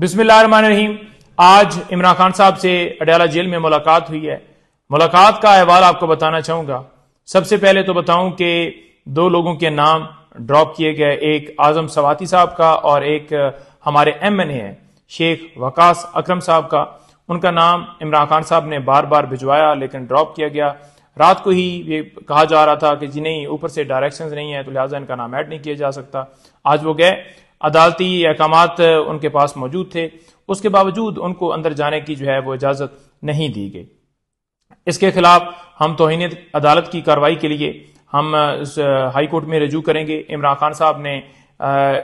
بسم اللہ الرحمن الرحیم آج عمران خان صاحب سے اڈیالہ جیل میں ملاقات ہوئی ہے ملاقات کا احوال آپ کو بتانا چاہوں گا سب سے پہلے تو بتاؤں کہ دو لوگوں کے نام ڈراپ کیے گئے ایک آزم سواتی صاحب کا اور ایک ہمارے ایم این اے ہیں شیخ وقاس اکرم صاحب کا ان کا نام عمران خان صاحب نے بار بار بھجوایا لیکن ڈراپ کیا گیا رات کو ہی یہ کہا جا رہا تھا کہ جی نہیں اوپر سے ڈائریکشنز نہیں ہیں تو لہٰذا ان کا نام ایڈ نہیں کیا جا سکتا آج وہ گئے عدالتی احکامات ان کے پاس موجود تھے اس کے باوجود ان کو اندر جانے کی جو ہے وہ اجازت نہیں دی گئی اس کے خلاف ہم توہین عدالت کی کاروائی کے لیے ہم ہائی کورٹ میں رجوع کریں گے عمران خان صاحب نے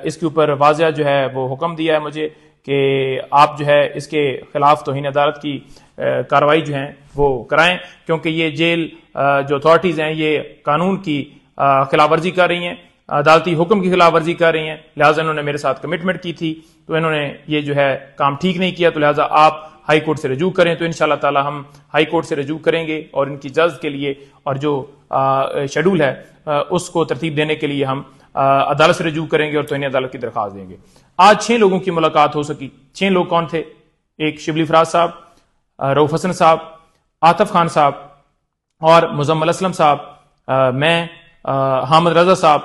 اس کے اوپر واضح جو ہے وہ حکم دیا ہے مجھے کہ آپ جو ہے اس کے خلاف توہین عدالت کی کاروائی جو ہیں وہ کرائیں کیونکہ یہ جیل جو اتھارٹیز ہیں یہ قانون کی خلاف ورزی کر رہی ہیں عدالتی حکم کی خلاف ورزی کر رہی ہیں لہٰذا انہوں نے میرے ساتھ کمٹمنٹ کی تھی تو انہوں نے یہ جو ہے کام ٹھیک نہیں کیا تو لہٰذا آپ ہائی کورٹ سے رجوع کریں تو ان شاء اللہ تعالیٰ ہم ہائی کورٹ سے رجوع کریں گے اور ان کی جز کے لیے اور جو شیڈول ہے اس کو ترتیب دینے کے لیے ہم عدالت سے رجوع کریں گے اور تو انہیں عدالت کی درخواست دیں گے آج چھ لوگوں کی ملاقات ہو سکی چھ لوگ کون تھے ایک شبلی فراز صاحب روف حسن صاحب آتف خان صاحب اور مزمل اسلم صاحب میں حامد رضا صاحب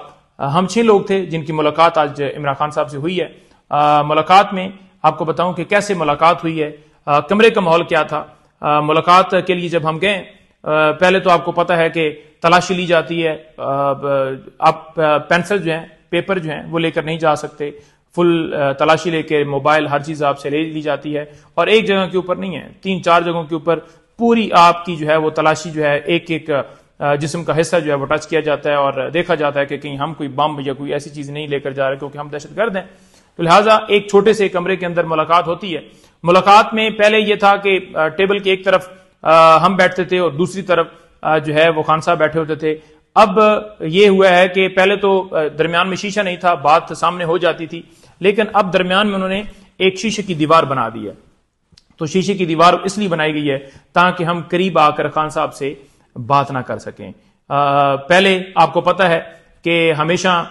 ہم چھ لوگ تھے جن کی ملاقات آج عمران خان صاحب سے ہوئی ہے ملاقات میں آپ کو بتاؤں کہ کیسے ملاقات ہوئی ہے کمرے کا ماحول کیا تھا ملاقات کے لیے جب ہم گئے پہلے تو آپ کو پتا ہے کہ تلاشی لی جاتی ہے آپ پینسل جو ہیں پیپر جو ہیں وہ لے کر نہیں جا سکتے فل تلاشی لے کے موبائل ہر چیز آپ سے لے لی جاتی ہے اور ایک جگہ کے اوپر نہیں ہے تین چار جگہوں کے اوپر پوری آپ کی جو ہے وہ تلاشی جو ہے ایک ایک جسم کا حصہ جو ہے وہ ٹچ کیا جاتا ہے اور دیکھا جاتا ہے کہ کہیں ہم کوئی بم یا کوئی ایسی چیز نہیں لے کر جا رہے کیونکہ ہم دہشت گرد ہیں تو لہٰذا ایک چھوٹے سے کمرے کے اندر ملاقات ہوتی ہے ملاقات میں پہلے یہ تھا کہ ٹیبل کے ایک طرف ہم بیٹھتے تھے اور دوسری طرف جو ہے وہ خان صاحب بیٹھے ہوتے تھے اب یہ ہوا ہے کہ پہلے تو درمیان میں شیشہ نہیں تھا بات سامنے ہو جاتی تھی لیکن اب درمیان میں انہوں نے ایک شیشے کی دیوار بنا دی ہے تو شیشے کی دیوار اس لیے بنائی گئی ہے تاکہ ہم قریب آ کر خان صاحب سے بات نہ کر سکیں پہلے آپ کو پتا ہے کہ ہمیشہ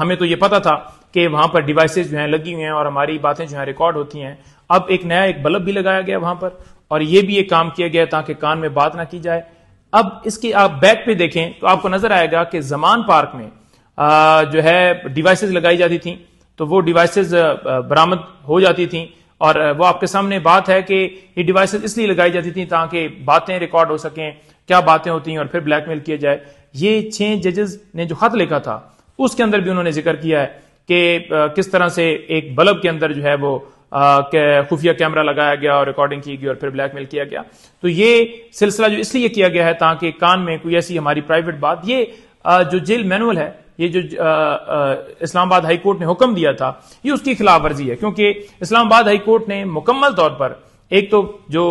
ہمیں تو یہ پتا تھا کہ وہاں پر ڈیوائسز جو ہیں لگی ہوئی ہیں اور ہماری باتیں جو ہیں ریکارڈ ہوتی ہیں اب ایک نیا ایک بلب بھی لگایا گیا وہاں پر اور یہ بھی ایک کام کیا گیا تاکہ کان میں بات نہ کی جائے اب اس کی آپ بیک پہ دیکھیں تو آپ کو نظر آئے گا کہ زمان پارک میں جو ہے ڈیوائسز لگائی جاتی تھیں تو وہ ڈیوائسز برامد ہو جاتی تھیں اور وہ آپ کے سامنے بات ہے کہ یہ ڈیوائسز اس لیے لگائی جاتی تھیں تاکہ باتیں ریکارڈ ہو سکیں کیا باتیں ہوتی ہیں اور پھر بلیک میل کیا جائے یہ چھ ججز نے جو خط لکھا تھا اس کے اندر بھی انہوں نے ذکر کیا ہے کہ کس طرح سے ایک بلب کے اندر جو ہے وہ خفیہ کیمرہ لگایا گیا اور ریکارڈنگ کی گئی اور پھر بلیک میل کیا گیا تو یہ سلسلہ جو اس لیے کیا گیا ہے تاکہ کان میں کوئی ایسی ہماری پرائیویٹ بات یہ جو جیل مینول ہے یہ جو اسلام آباد ہائی کورٹ نے حکم دیا تھا یہ اس کی خلاف ورزی ہے کیونکہ اسلام آباد ہائی کورٹ نے مکمل طور پر ایک تو جو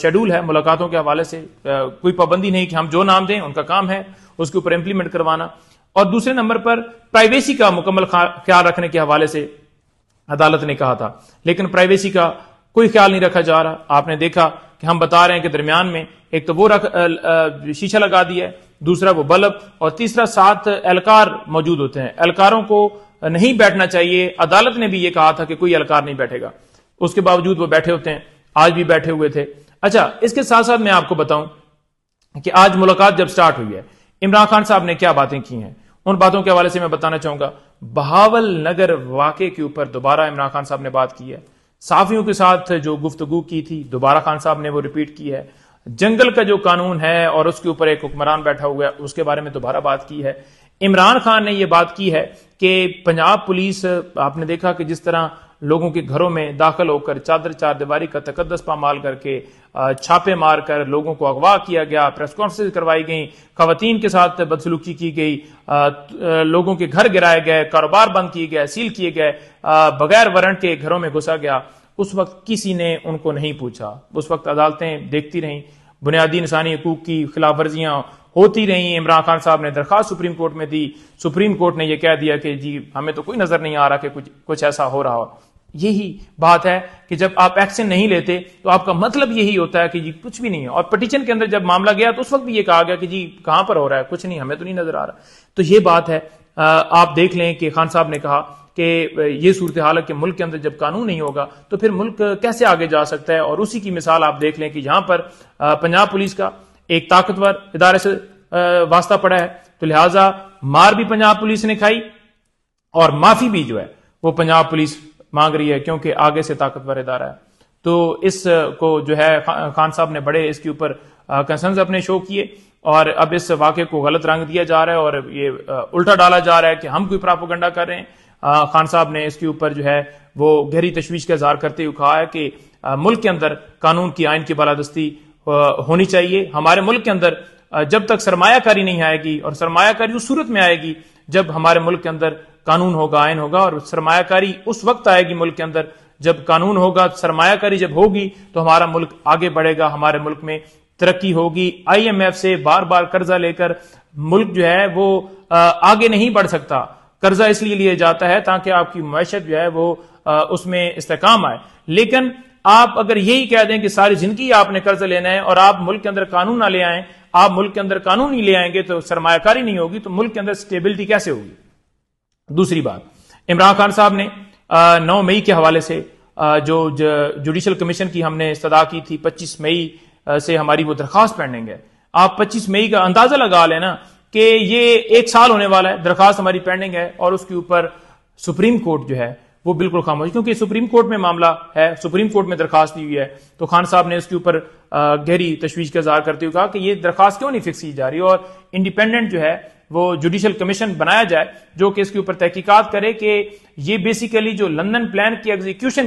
شیڈول ہے ملاقاتوں کے حوالے سے کوئی پابندی نہیں کہ ہم جو نام دیں ان کا کام ہے اس کے اوپر امپلیمنٹ کروانا اور دوسرے نمبر پر پرائیویسی کا مکمل خیال رکھنے کے حوالے سے عدالت نے کہا تھا لیکن پرائیویسی کا کوئی خیال نہیں رکھا جا رہا آپ نے دیکھا کہ ہم بتا رہے ہیں کہ درمیان میں ایک تو وہ رکھ شیشہ لگا دیا ہے دوسرا وہ بلب اور تیسرا ساتھ اہلکار موجود ہوتے ہیں اہلکاروں کو نہیں بیٹھنا چاہیے عدالت نے بھی یہ کہا تھا کہ کوئی اہلکار نہیں بیٹھے گا اس کے باوجود وہ بیٹھے ہوتے ہیں آج بھی بیٹھے ہوئے تھے اچھا اس کے ساتھ ساتھ میں آپ کو بتاؤں کہ آج ملاقات جب سٹارٹ ہوئی ہے عمران خان صاحب نے کیا باتیں کی ہیں ان باتوں کے حوالے سے میں بتانا چاہوں گا بہاول نگر واقعے کے اوپر دوبارہ عمران خان صاحب نے بات کی ہے صحافیوں کے ساتھ جو گفتگو کی تھی دوبارہ خان صاحب نے وہ ریپیٹ کی ہے جنگل کا جو قانون ہے اور اس کے اوپر ایک حکمران بیٹھا ہوا ہے اس کے بارے میں دوبارہ بات کی ہے عمران خان نے یہ بات کی ہے کہ پنجاب پولیس آپ نے دیکھا کہ جس طرح لوگوں کے گھروں میں داخل ہو کر چادر چار دیواری کا تقدس پامال کر کے چھاپے مار کر لوگوں کو اغوا کیا گیا پریس کانفرنس کروائی گئیں خواتین کے ساتھ بدسلوکی کی گئی لوگوں کے گھر گرائے گئے کاروبار بند کیے گئے سیل کیے گئے بغیر ورنٹ کے گھروں میں گھسا گیا اس وقت کسی نے ان کو نہیں پوچھا اس وقت عدالتیں دیکھتی رہیں بنیادی انسانی حقوق کی خلاف ورزیاں ہوتی رہیں عمران خان صاحب نے درخواست سپریم کورٹ میں دی سپریم کورٹ نے یہ کہہ دیا کہ جی ہمیں تو کوئی نظر نہیں آ رہا کہ کچھ ایسا ہو رہا ہو یہی بات ہے کہ جب آپ ایکشن نہیں لیتے تو آپ کا مطلب یہی ہوتا ہے کہ جی کچھ بھی نہیں ہے اور پٹیشن کے اندر جب معاملہ گیا تو اس وقت بھی یہ کہا گیا کہ جی کہاں پر ہو رہا ہے کچھ نہیں ہمیں تو نہیں نظر آ رہا تو یہ بات ہے آپ دیکھ لیں کہ خان صاحب نے کہا کہ یہ صورتحال ہے کہ ملک کے اندر جب قانون نہیں ہوگا تو پھر ملک کیسے آگے جا سکتا ہے اور اسی کی مثال آپ دیکھ لیں کہ یہاں پر پنجاب پولیس کا ایک طاقتور ادارے سے واسطہ پڑا ہے تو لہٰذا مار بھی پنجاب پولیس نے کھائی اور معافی بھی جو ہے وہ پنجاب پولیس مانگ رہی ہے کیونکہ آگے سے طاقتور ادارہ ہے تو اس کو جو ہے خان صاحب نے بڑے اس کے اوپر اپنے شو کیے اور اب اس واقعے کو غلط رنگ دیا جا رہا ہے اور یہ الٹا ڈالا جا رہا ہے کہ ہم کوئی پراپوگنڈا کر رہے ہیں خان صاحب نے اس کے اوپر جو ہے وہ گہری تشویش کا اظہار کرتے ہوئے کہا ہے کہ ملک کے اندر قانون کی آئین کی بالادستی ہونی چاہیے ہمارے ملک کے اندر جب تک سرمایہ کاری نہیں آئے گی اور سرمایہ کاری اس صورت میں آئے گی جب ہمارے ملک کے اندر قانون ہوگا آئین ہوگا اور سرمایہ کاری اس وقت آئے گی ملک کے اندر جب قانون ہوگا سرمایہ کاری جب ہوگی تو ہمارا ملک آگے بڑھے گا ہمارے ملک میں ترقی ہوگی آئی ایم ایف سے بار بار قرضہ لے کر ملک جو ہے وہ آگے نہیں بڑھ سکتا قرضہ اس لیے لیا جاتا ہے تاکہ آپ کی معیشت جو ہے وہ اس میں استحکام آئے لیکن آپ اگر یہی کہہ دیں کہ ساری زندگی آپ نے قرض لینا ہے اور آپ ملک کے اندر قانون نہ لے آئیں آپ ملک کے اندر قانون نہیں لے آئیں گے تو سرمایہ کاری نہیں ہوگی تو ملک کے اندر اسٹیبلٹی کیسے ہوگی دوسری بات عمران خان صاحب نے نو مئی کے حوالے سے جو جوڈیشل کمیشن کی ہم نے استدا کی تھی پچیس مئی سے ہماری وہ درخواست پینڈنگ ہے آپ پچیس مئی کا اندازہ لگا لیں نا کہ یہ ایک سال ہونے والا ہے درخواست ہماری پینڈنگ ہے اور اس کے اوپر سپریم کورٹ جو ہے وہ بالکل خاموش کیونکہ سپریم کورٹ میں معاملہ ہے سپریم کورٹ میں درخواست دی ہوئی ہے تو خان صاحب نے اس کے اوپر گہری تشویش کا اظہار کرتے ہوئے کہا کہ یہ درخواست کیوں نہیں فکس کی جا رہی اور انڈیپینڈنٹ جو ہے وہ جوڈیشل کمیشن بنایا جائے جو کہ اس کے اوپر تحقیقات کرے کہ یہ بیسیکلی جو لندن پلان کی ایگزیکیوشن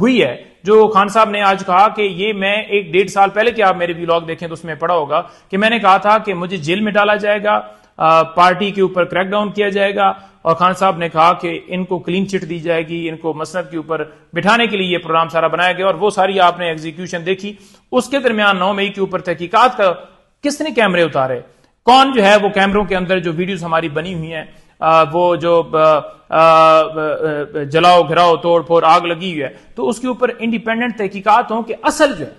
ہوئی ہے جو خان صاحب نے آج کہا کہ یہ میں ایک ڈیڑھ سال پہلے کہ آپ میرے دیکھیں تو اس میں پڑا ہوگا کہ میں نے کہا تھا کہ مجھے جیل میں ڈالا جائے گا پارٹی کے اوپر کریک ڈاؤن کیا جائے گا اور خان صاحب نے کہا کہ ان کو کلین چٹ دی جائے گی ان کو مسند کے اوپر بٹھانے کے لیے یہ پروگرام سارا بنایا گیا اور وہ ساری آپ نے ایگزیکیوشن دیکھی اس کے درمیان نو مئی کے اوپر تحقیقات کا کس نے کیمرے اتارے کون جو ہے وہ کیمروں کے اندر جو ویڈیوز ہماری بنی ہوئی ہیں وہ جو جلاؤ گھراؤ توڑ پھوڑ آگ لگی ہوئی ہے تو اس کے اوپر انڈیپینڈنٹ تحقیقات ہوں کہ اصل جو ہے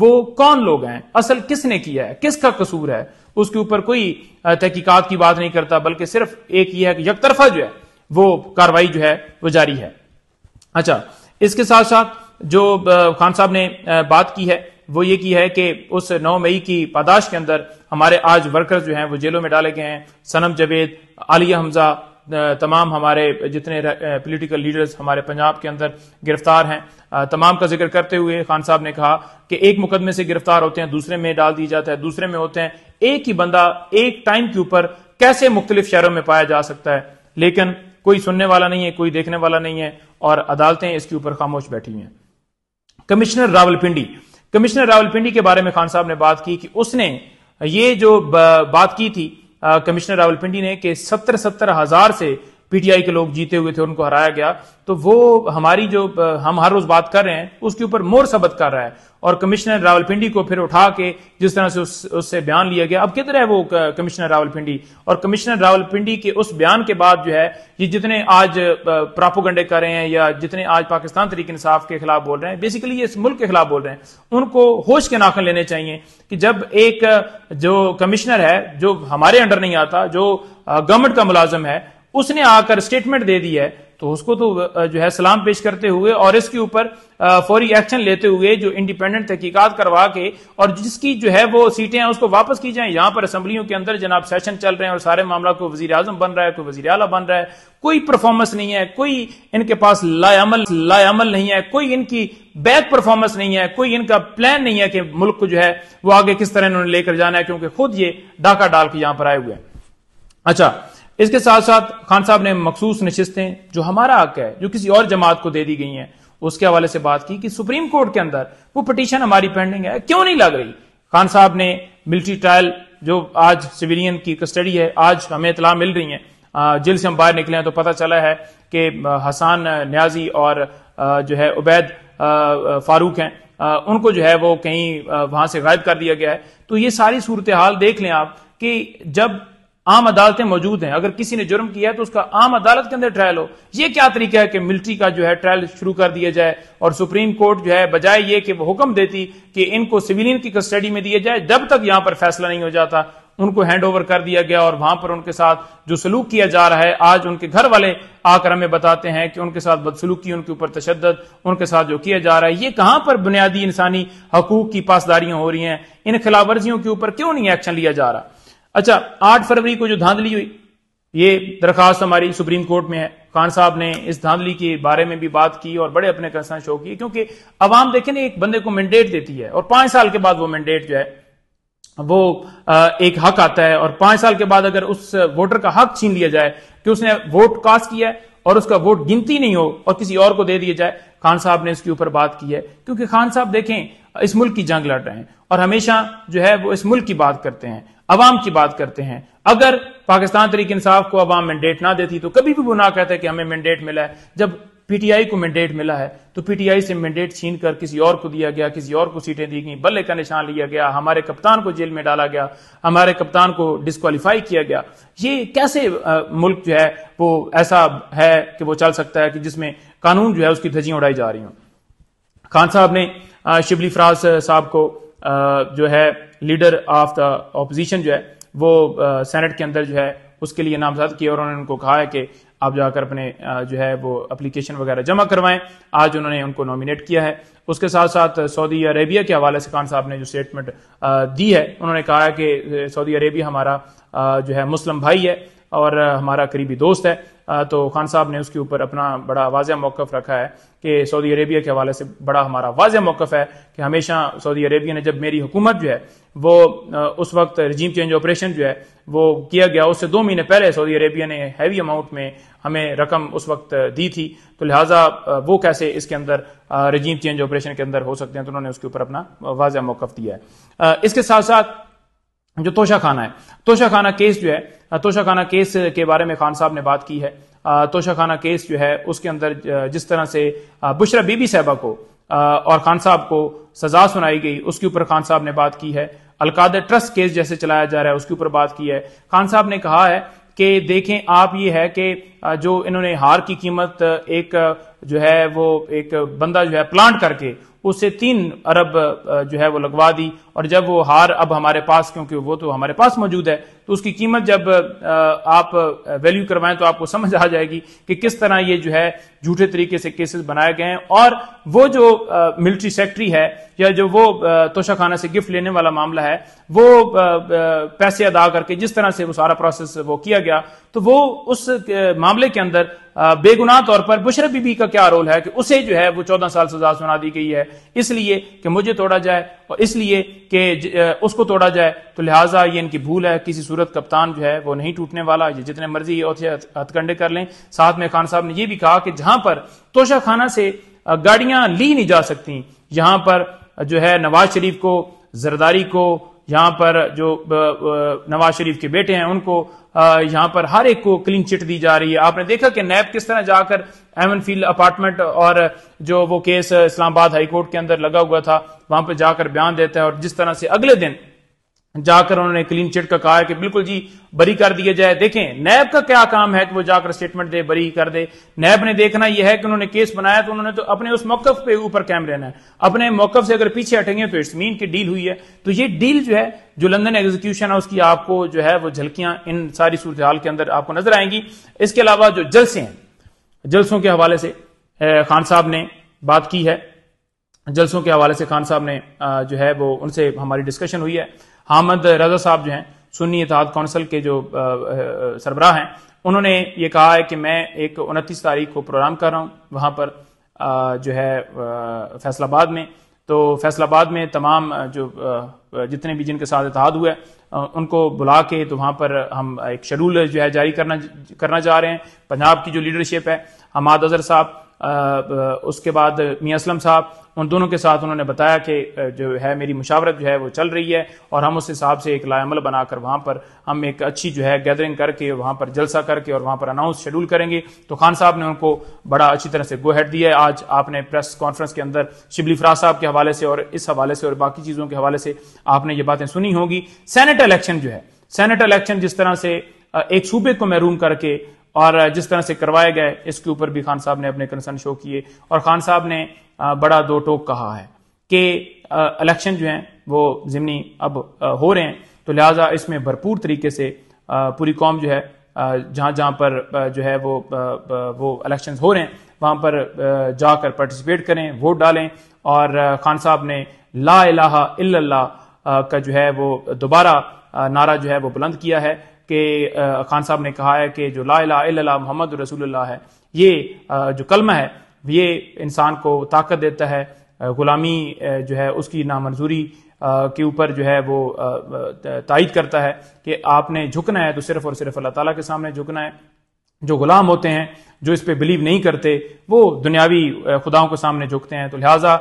وہ کون لوگ ہیں اصل کس نے کیا ہے کس کا قصور ہے اس کے اوپر کوئی تحقیقات کی بات نہیں کرتا بلکہ صرف ایک یہ ہے کہ یک طرفہ جو ہے وہ کاروائی جو ہے وہ جاری ہے اچھا اس کے ساتھ ساتھ جو خان صاحب نے بات کی ہے وہ یہ کی ہے کہ اس نو مئی کی پاداش کے اندر ہمارے آج ورکر جو ہیں وہ جیلوں میں ڈالے گئے ہیں سنم جوید عالیہ حمزہ تمام ہمارے جتنے پولیٹیکل لیڈرز ہمارے پنجاب کے اندر گرفتار ہیں تمام کا ذکر کرتے ہوئے خان صاحب نے کہا کہ ایک مقدمے سے گرفتار ہوتے ہیں دوسرے میں ڈال دی جاتا ہے دوسرے میں ہوتے ہیں ایک ہی بندہ ایک ٹائم کے اوپر کیسے مختلف شہروں میں پایا جا سکتا ہے لیکن کوئی سننے والا نہیں ہے کوئی دیکھنے والا نہیں ہے اور عدالتیں اس کے اوپر خاموش بیٹھی ہیں commissioner Rawalpindi Rawalpindi کے بارے میں خان صاحب نے بات کی کہ اس نے یہ جو بات کی تھی کمشنر راول پنڈی نے کہ ستر ستر ہزار سے پی ٹی آئی کے لوگ جیتے ہوئے تھے ان کو ہرایا گیا تو وہ ہماری جو ہم ہر روز بات کر رہے ہیں اس کے اوپر مور ثبت کر رہا ہے اور کمشنر راول پنڈی کو پھر اٹھا کے جس طرح سے اس, سے بیان لیا گیا اب کدھر ہے وہ کمشنر راول پنڈی اور کمشنر راول پنڈی کے اس بیان کے بعد جو ہے یہ جتنے آج پراپوگنڈے کر رہے ہیں یا جتنے آج پاکستان طریق انصاف کے خلاف بول رہے ہیں بیسیکلی یہ اس ملک کے خلاف بول رہے ہیں ان کو ہوش کے ناخن لینے چاہیے کہ جب ایک جو کمشنر ہے جو ہمارے انڈر نہیں آتا جو گورنمنٹ کا ملازم ہے اس نے آ کر اسٹیٹمنٹ دے دی ہے تو اس کو تو جو ہے سلام پیش کرتے ہوئے اور اس کے اوپر فوری ایکشن لیتے ہوئے جو انڈیپینڈنٹ تحقیقات کروا کے اور جس کی جو ہے وہ سیٹیں ہیں اس کو واپس کی جائیں یہاں پر اسمبلیوں کے اندر جناب سیشن چل رہے ہیں اور سارے معاملہ کو وزیر اعظم بن رہا ہے کوئی وزیر اعلیٰ بن رہا ہے کوئی پرفارمنس نہیں ہے کوئی ان کے پاس لا عمل لا عمل نہیں ہے کوئی ان کی بیک پرفارمنس نہیں ہے کوئی ان کا پلان نہیں ہے کہ ملک کو جو ہے وہ آگے کس طرح انہوں نے لے کر جانا ہے کیونکہ خود یہ ڈاکہ ڈال کے یہاں پر آئے ہوئے ہیں اچھا اس کے ساتھ ساتھ خان صاحب نے مخصوص نشستیں جو ہمارا حق ہے جو کسی اور جماعت کو دے دی گئی ہیں اس کے حوالے سے بات کی کہ سپریم کورٹ کے اندر وہ پٹیشن ہماری پینڈنگ ہے کیوں نہیں لگ رہی خان صاحب نے ملٹری ٹرائل جو آج سویلین کی کسٹڈی ہے آج ہمیں اطلاع مل رہی ہیں جیل سے ہم باہر نکلے ہیں تو پتہ چلا ہے کہ حسان نیازی اور جو ہے عبید فاروق ہیں ان کو جو ہے وہ کہیں وہاں سے غائب کر دیا گیا ہے تو یہ ساری صورتحال دیکھ لیں آپ کہ جب عام عدالتیں موجود ہیں اگر کسی نے جرم کیا ہے تو اس کا عام عدالت کے اندر ٹرائل ہو یہ کیا طریقہ ہے کہ ملٹری کا جو ہے ٹرائل شروع کر دیا جائے اور سپریم کورٹ جو ہے بجائے یہ کہ وہ حکم دیتی کہ ان کو سویلین کی کسٹڈی میں دیا جائے جب تک یہاں پر فیصلہ نہیں ہو جاتا ان کو ہینڈ اوور کر دیا گیا اور وہاں پر ان کے ساتھ جو سلوک کیا جا رہا ہے آج ان کے گھر والے آ کر ہمیں بتاتے ہیں کہ ان کے ساتھ بدسلوکی ان کے اوپر تشدد ان کے ساتھ جو کیا جا رہا ہے یہ کہاں پر بنیادی انسانی حقوق کی پاسداریاں ہو رہی ہیں ان خلاف ورزیوں کے اوپر کیوں نہیں ایکشن لیا جا رہا اچھا آٹھ فروری کو جو دھاندلی ہوئی یہ درخواست ہماری سپریم کورٹ میں ہے خان صاحب نے اس دھاندلی کے بارے میں بھی بات کی اور بڑے اپنے شو کی عوام دیکھیں نا ایک بندے کو مینڈیٹ دیتی ہے اور پانچ سال کے بعد وہ مینڈیٹ جو ہے وہ ایک حق آتا ہے اور پانچ سال کے بعد اگر اس ووٹر کا حق چھین لیا جائے کہ اس نے ووٹ کاسٹ کیا ہے اور اس کا ووٹ گنتی نہیں ہو اور کسی اور کو دے دیا جائے خان صاحب نے اس کے اوپر بات کی ہے کیونکہ خان صاحب دیکھیں اس ملک کی جنگ لڑ رہے ہیں اور ہمیشہ جو ہے وہ اس ملک کی بات کرتے ہیں عوام کی بات کرتے ہیں اگر پاکستان انصاف کو عوام مینڈیٹ نہ دیتی تو کبھی بھی وہ نہ کہتے جب پی ٹی آئی کو مینڈیٹ ملا ہے تو پی ٹی آئی سے مینڈیٹ چھین کر کسی اور کو کو دیا گیا کسی اور سیٹیں دی گئیں بلے کا نشان لیا گیا ہمارے کپتان کو جیل میں ڈالا گیا ہمارے کپتان کو ڈسکوالیفائی کیا گیا یہ کیسے ملک جو ہے وہ ایسا ہے کہ وہ چل سکتا ہے کہ جس میں قانون جو ہے اس کی دھجیاں اڑائی جا رہی ہوں خان صاحب نے شبلی فراز صاحب کو جو ہے لیڈر آف دا اپوزیشن جو ہے وہ سینٹ کے اندر جو ہے اس کے لیے نامزد کیا اور انہوں نے ان کو کہا ہے کہ آپ جا کر اپنے جو ہے وہ اپلیکیشن وغیرہ جمع کروائیں آج انہوں نے ان کو نامنیٹ کیا ہے اس کے ساتھ ساتھ سعودی عربیہ کے حوالے سے خان صاحب نے جو اسٹیٹمنٹ دی ہے انہوں نے کہا ہے کہ سعودی عربیہ ہمارا جو ہے مسلم بھائی ہے اور ہمارا قریبی دوست ہے تو خان صاحب نے اس کے اوپر اپنا بڑا واضح موقف رکھا ہے کہ سعودی عربیہ کے حوالے سے بڑا ہمارا واضح موقف ہے کہ ہمیشہ سعودی عربیہ نے جب میری حکومت جو ہے وہ اس وقت رجیم چینج آپریشن جو ہے وہ کیا گیا اس سے دو مہینے پہلے سعودی عربیہ نے ہیوی اماؤنٹ میں ہمیں رقم اس وقت دی تھی تو لہٰذا وہ کیسے اس کے اندر رجیم چینج آپریشن کے اندر ہو سکتے ہیں تو انہوں نے اس کے اوپر اپنا واضح موقف دیا ہے اس کے ساتھ ساتھ جو توشہ خانہ ہے توشہ توشہ خانہ خانہ کیس کیس جو ہے کے بارے میں خان صاحب نے بات کی ہے توشہ خانہ کیس جو ہے اس کے اندر جس طرح سے بشرا بی بی صاحبہ کو اور خان صاحب کو سزا سنائی گئی اس کے اوپر خان صاحب نے بات کی ہے القاد ٹرسٹ کیس جیسے چلایا جا رہا ہے اس کے اوپر بات کی ہے خان صاحب نے کہا ہے کہ دیکھیں آپ یہ ہے کہ جو انہوں نے ہار کی قیمت ایک جو ہے وہ ایک بندہ جو ہے پلانٹ کر کے اسے تین ارب جو ہے وہ لگوا دی اور جب وہ ہار اب ہمارے پاس کیونکہ وہ تو ہمارے پاس موجود ہے تو اس کی قیمت جب آپ ویلیو کروائیں تو آپ کو سمجھ آ جائے گی کہ کس طرح یہ جو ہے جھوٹے طریقے سے کیسز بنائے گئے ہیں اور وہ جو ملٹری سیکٹری ہے یا جو وہ خانہ سے گفٹ لینے والا معاملہ ہے وہ پیسے ادا کر کے جس طرح سے وہ سارا پروسیس وہ کیا گیا تو وہ اس معاملے کے اندر بے گنا طور پر بشر بی بی کا کیا رول ہے کہ اسے جو ہے وہ چودہ سال سزا سنا دی گئی ہے اس لیے کہ مجھے توڑا جائے اور اس لیے کہ اس کو توڑا جائے تو لہٰذا یہ ان کی بھول ہے کسی صورت کپتان جو ہے وہ نہیں ٹوٹنے والا یہ جتنے مرضی یہ ہتھ کنڈے کر لیں ساتھ میں خان صاحب نے یہ بھی کہا کہ جہاں پر توشہ خانہ سے گاڑیاں لی نہیں جا سکتی یہاں پر جو ہے نواز شریف کو زرداری کو یہاں پر جو نواز شریف کے بیٹے ہیں ان کو یہاں پر ہر ایک کو کلین چٹ دی جا رہی ہے آپ نے دیکھا کہ نیب کس طرح جا کر ایمن فیلڈ اپارٹمنٹ اور جو وہ کیس اسلام آباد ہائی کورٹ کے اندر لگا ہوا تھا وہاں پہ جا کر بیان دیتا ہے اور جس طرح سے اگلے دن جا کر انہوں نے کلین چٹ کا کہا ہے کہ بالکل جی بری کر دیا جائے دیکھیں نیب کا کیا کام ہے کہ وہ جا کر اسٹیٹمنٹ دے بری کر دے نیب نے دیکھنا یہ ہے کہ انہوں نے کیس بنایا تو انہوں نے تو اپنے اس موقف پہ اوپر کیم رہنا ہے اپنے موقف سے اگر پیچھے ہٹیں گے تو مین کی ڈیل ہوئی ہے تو یہ ڈیل جو ہے جو لندن ایگزیکیوشن ہے اس کی آپ کو جو ہے وہ جھلکیاں ان ساری صورتحال کے اندر آپ کو نظر آئیں گی اس کے علاوہ جو جلسے ہیں جلسوں کے حوالے سے خان صاحب نے بات کی ہے جلسوں کے حوالے سے خان صاحب نے جو ہے وہ ان سے ہماری ڈسکشن ہوئی ہے حامد رضا صاحب جو ہیں سنی اتحاد کونسل کے جو سربراہ ہیں انہوں نے یہ کہا ہے کہ میں ایک انتیس تاریخ کو پروگرام کر رہا ہوں وہاں پر جو ہے فیصل آباد میں تو فیصلہ آباد میں تمام جو جتنے بھی جن کے ساتھ اتحاد ہوا ہے ان کو بلا کے تو وہاں پر ہم ایک شیڈول جو ہے جاری کرنا کرنا چاہ رہے ہیں پنجاب کی جو لیڈرشپ ہے حماد اظہر صاحب اس کے بعد میاں اسلم صاحب ان دونوں کے ساتھ انہوں نے بتایا کہ جو ہے میری مشاورت جو ہے وہ چل رہی ہے اور ہم اس حساب سے ایک عمل بنا کر وہاں پر ہم ایک اچھی جو ہے گیدرنگ کر کے وہاں پر جلسہ کر کے اور وہاں پر اناؤنس شیڈول کریں گے تو خان صاحب نے ان کو بڑا اچھی طرح سے گو ہیڈ دیا ہے آج آپ نے پریس کانفرنس کے اندر شبلی فراز صاحب کے حوالے سے اور اس حوالے سے اور باقی چیزوں کے حوالے سے آپ نے یہ باتیں سنی ہوگی سینٹ الیکشن جو ہے سینٹ الیکشن جس طرح سے ایک صوبے کو محروم کر کے اور جس طرح سے کروائے گئے اس کے اوپر بھی خان صاحب نے اپنے کنسرن شو کیے اور خان صاحب نے بڑا دو ٹوک کہا ہے کہ الیکشن جو ہیں وہ ضمنی اب ہو رہے ہیں تو لہٰذا اس میں بھرپور طریقے سے پوری قوم جو ہے جہاں جہاں پر جو ہے وہ وہ الیکشن ہو رہے ہیں وہاں پر جا کر پارٹیسپیٹ کریں ووٹ ڈالیں اور خان صاحب نے لا الہ الا اللہ کا جو ہے وہ دوبارہ نعرہ جو ہے وہ بلند کیا ہے کہ خان صاحب نے کہا ہے کہ جو لا الہ الا اللہ محمد رسول اللہ ہے یہ جو کلمہ ہے یہ انسان کو طاقت دیتا ہے غلامی جو ہے اس کی نامنظوری کے اوپر جو ہے وہ تائید کرتا ہے کہ آپ نے جھکنا ہے تو صرف اور صرف اللہ تعالیٰ کے سامنے جھکنا ہے جو غلام ہوتے ہیں جو اس پہ بلیو نہیں کرتے وہ دنیاوی خداؤں کے سامنے جھکتے ہیں تو لہٰذا